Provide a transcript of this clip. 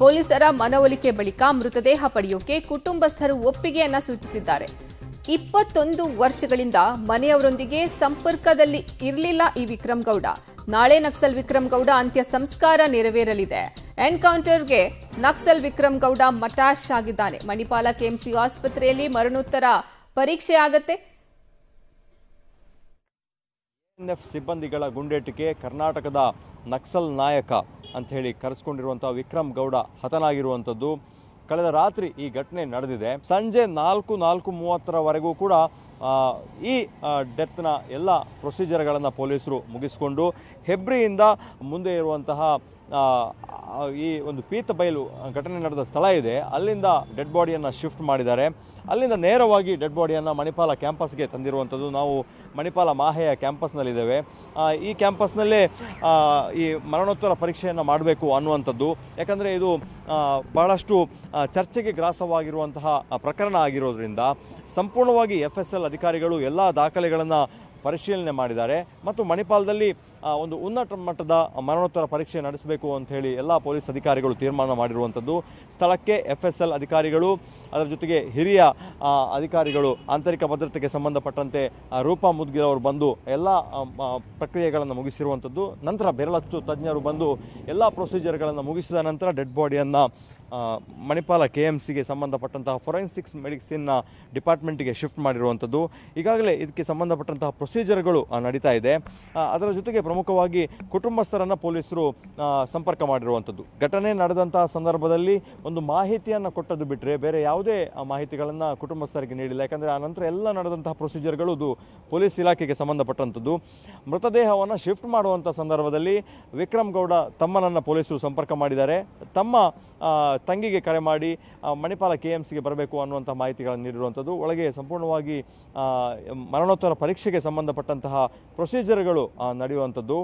ಪೊಲೀಸರ ಮನವೊಲಿಕೆ ಬಳಿಕ ಮೃತದೇಹ ಪಡೆಯೋಕೆ ಕುಟುಂಬಸ್ಥರು ಒಪ್ಪಿಗೆಯನ್ನ ಸೂಚಿಸಿದ್ದಾರೆ ಇಪ್ಪತ್ತೊಂದು ವರ್ಷಗಳಿಂದ ಮನೆಯವರೊಂದಿಗೆ ಸಂಪರ್ಕದಲ್ಲಿ ಇರಲಿಲ್ಲ ಈ ವಿಕ್ರಮ್ ಗೌಡ ನಾಳೆ ನಕ್ಸಲ್ ವಿಕ್ರಮ್ ಗೌಡ ಅಂತ್ಯ ಸಂಸ್ಕಾರ ನೆರವೇರಲಿದೆ ಎನ್ಕೌಂಟರ್ಗೆ ನಕ್ಸಲ್ ವಿಕ್ರಮ್ ಗೌಡ ಮಟಾಶ್ ಆಗಿದ್ದಾನೆ ಮಣಿಪಾಲ ಕೆಎಂಸಿ ಆಸ್ಪತ್ರೆಯಲ್ಲಿ ಮರಣೋತ್ತರ ಪರೀಕ್ಷೆ ಆಗತ್ತೆ ಸಿಬ್ಬಂದಿಗಳ ಗುಂಡೇಟಿಕೆ ಕರ್ನಾಟಕದ ನಕ್ಸಲ್ ನಾಯಕ ಅಂತ ಹೇಳಿ ಕರೆಸ್ಕೊಂಡಿರುವಂಥ ವಿಕ್ರಮ್ ಗೌಡ ಹತನಾಗಿರುವಂಥದ್ದು ಕಳೆದ ರಾತ್ರಿ ಈ ಘಟನೆ ನಡೆದಿದೆ ಸಂಜೆ ನಾಲ್ಕು ನಾಲ್ಕು ಮೂವತ್ತರವರೆಗೂ ಕೂಡ ಈ ಡೆತ್ನ ಎಲ್ಲ ಪ್ರೊಸೀಜರ್ಗಳನ್ನು ಪೊಲೀಸರು ಮುಗಿಸಿಕೊಂಡು ಹೆಬ್ರಿಯಿಂದ ಮುಂದೆ ಇರುವಂತಹ ಈ ಒಂದು ಪೀತ ಬಯಲು ಘಟನೆ ನಡೆದ ಸ್ಥಳ ಇದೆ ಅಲ್ಲಿಂದ ಡೆಡ್ ಬಾಡಿಯನ್ನು ಶಿಫ್ಟ್ ಮಾಡಿದ್ದಾರೆ ಅಲ್ಲಿಂದ ನೇರವಾಗಿ ಡೆಡ್ ಬಾಡಿಯನ್ನು ಮಣಿಪಾಲ ಕ್ಯಾಂಪಸ್ಗೆ ತಂದಿರುವಂಥದ್ದು ನಾವು ಮಣಿಪಾಲ ಮಾಹೆಯ ಕ್ಯಾಂಪಸ್ನಲ್ಲಿದ್ದೇವೆ ಈ ಕ್ಯಾಂಪಸ್ನಲ್ಲೇ ಈ ಮರಣೋತ್ತರ ಪರೀಕ್ಷೆಯನ್ನು ಮಾಡಬೇಕು ಅನ್ನುವಂಥದ್ದು ಯಾಕಂದರೆ ಇದು ಬಹಳಷ್ಟು ಚರ್ಚೆಗೆ ಗ್ರಾಸವಾಗಿರುವಂತಹ ಪ್ರಕರಣ ಆಗಿರೋದ್ರಿಂದ ಸಂಪೂರ್ಣವಾಗಿ ಎಫ್ ಎಸ್ ಎಲ್ ಅಧಿಕಾರಿಗಳು ಎಲ್ಲ ದಾಖಲೆಗಳನ್ನು ಪರಿಶೀಲನೆ ಮಾಡಿದ್ದಾರೆ ಮತ್ತು ಮಣಿಪಾಲದಲ್ಲಿ ಒಂದು ಉನ್ನತ ಮಟ್ಟದ ಮರಣೋತ್ತರ ಪರೀಕ್ಷೆ ನಡೆಸಬೇಕು ಅಂತ ಹೇಳಿ ಎಲ್ಲ ಪೊಲೀಸ್ ಅಧಿಕಾರಿಗಳು ತೀರ್ಮಾನ ಮಾಡಿರುವಂಥದ್ದು ಸ್ಥಳಕ್ಕೆ ಎಫ್ ಎಸ್ ಎಲ್ ಅಧಿಕಾರಿಗಳು ಅದರ ಜೊತೆಗೆ ಹಿರಿಯ ಅಧಿಕಾರಿಗಳು ಆಂತರಿಕ ಭದ್ರತೆಗೆ ಸಂಬಂಧಪಟ್ಟಂತೆ ರೂಪಾ ಮುದ್ಗಿಲ್ ಅವರು ಬಂದು ಎಲ್ಲ ಪ್ರಕ್ರಿಯೆಗಳನ್ನು ಮುಗಿಸಿರುವಂಥದ್ದು ನಂತರ ಬೆರಳಚ್ಚು ತಜ್ಞರು ಬಂದು ಎಲ್ಲ ಪ್ರೊಸೀಜರ್ಗಳನ್ನು ಮುಗಿಸಿದ ನಂತರ ಡೆಡ್ ಬಾಡಿಯನ್ನು ಮಣಿಪಾಲ ಕೆ ಎಮ್ ಸಿಗೆ ಸಂಬಂಧಪಟ್ಟಂತಹ ಫೊರೆನ್ಸಿಕ್ಸ್ ಮೆಡಿಸಿನ್ನ ಡಿಪಾರ್ಟ್ಮೆಂಟ್ಗೆ ಶಿಫ್ಟ್ ಮಾಡಿರುವಂಥದ್ದು ಈಗಾಗಲೇ ಇದಕ್ಕೆ ಸಂಬಂಧಪಟ್ಟಂತಹ ಪ್ರೊಸೀಜರ್ಗಳು ನಡೀತಾ ಇದೆ ಅದರ ಜೊತೆಗೆ ಪ್ರಮುಖವಾಗಿ ಕುಟುಂಬಸ್ಥರನ್ನು ಪೊಲೀಸರು ಸಂಪರ್ಕ ಮಾಡಿರುವಂಥದ್ದು ಘಟನೆ ನಡೆದಂತಹ ಸಂದರ್ಭದಲ್ಲಿ ಒಂದು ಮಾಹಿತಿಯನ್ನು ಕೊಟ್ಟದ್ದು ಬಿಟ್ಟರೆ ಬೇರೆ ಯಾವುದೇ ಮಾಹಿತಿಗಳನ್ನು ಕುಟುಂಬಸ್ಥರಿಗೆ ನೀಡಿಲ್ಲ ಯಾಕಂದರೆ ಆ ನಂತರ ಎಲ್ಲ ನಡೆದಂತಹ ಪ್ರೊಸೀಜರ್ಗಳು ಇದು ಪೊಲೀಸ್ ಇಲಾಖೆಗೆ ಸಂಬಂಧಪಟ್ಟಂಥದ್ದು ಮೃತದೇಹವನ್ನು ಶಿಫ್ಟ್ ಮಾಡುವಂಥ ಸಂದರ್ಭದಲ್ಲಿ ವಿಕ್ರಮ್ ಗೌಡ ತಮ್ಮನನ್ನು ಪೊಲೀಸರು ಸಂಪರ್ಕ ಮಾಡಿದ್ದಾರೆ ತಮ್ಮ ತಂಗಿಗೆ ಕರೆ ಮಾಡಿ ಮಣಿಪಾಲ ಕೆ ಎಮ್ ಬರಬೇಕು ಅನ್ನುವಂಥ ಮಾಹಿತಿಗಳನ್ನು ನೀಡಿರುವಂಥದ್ದು ಒಳಗೆ ಸಂಪೂರ್ಣವಾಗಿ ಮರಣೋತ್ತರ ಪರೀಕ್ಷೆಗೆ ಸಂಬಂಧಪಟ್ಟಂತಹ ಪ್ರೊಸೀಜರ್ಗಳು ನಡೆಯುವಂಥದ್ದು